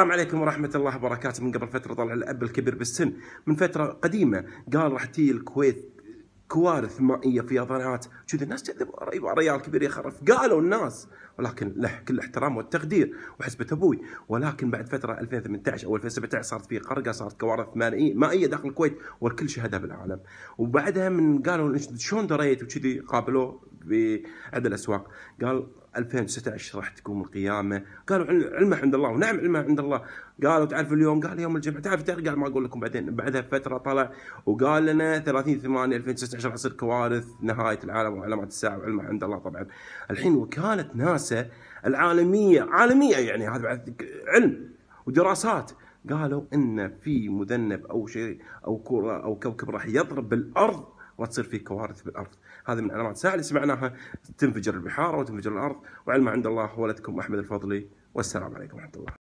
السلام عليكم ورحمة الله وبركاته من قبل فترة طلع الأب الكبير بالسن من فترة قديمة قال راح تي الكويت كوارث مائيه فيضانات كذا الناس كذبوا ريال كبير يخرف قالوا الناس ولكن له كل الاحترام والتقدير وحسبة ابوي ولكن بعد فتره 2018 او 2017 صارت في قرقه صارت كوارث مائيه داخل الكويت والكل شهدها بالعالم وبعدها من قالوا شلون دريت وكذي قابلوه بعد الأسواق قال 2019 راح تقوم القيامه قالوا علمه عند الله ونعم علمه عند الله قالوا تعرف اليوم قال يوم الجمعه تعرف تعرف قال ما اقول لكم بعدين بعدها بفتره طلع وقال لنا 30 8 2019 راح تصير كوارث نهايه العالم وعلامات الساعه وعلمه عند الله طبعا الحين وكاله ناسا العالميه عالميه يعني هذا بعد علم ودراسات قالوا ان في مذنب او شيء او كره او كوكب راح يضرب بالارض وتصير في كوارث بالارض، هذه من علامات الساعه اللي سمعناها تنفجر البحار وتنفجر الارض، وعلم عند الله ولدكم احمد الفضلي والسلام عليكم ورحمه الله.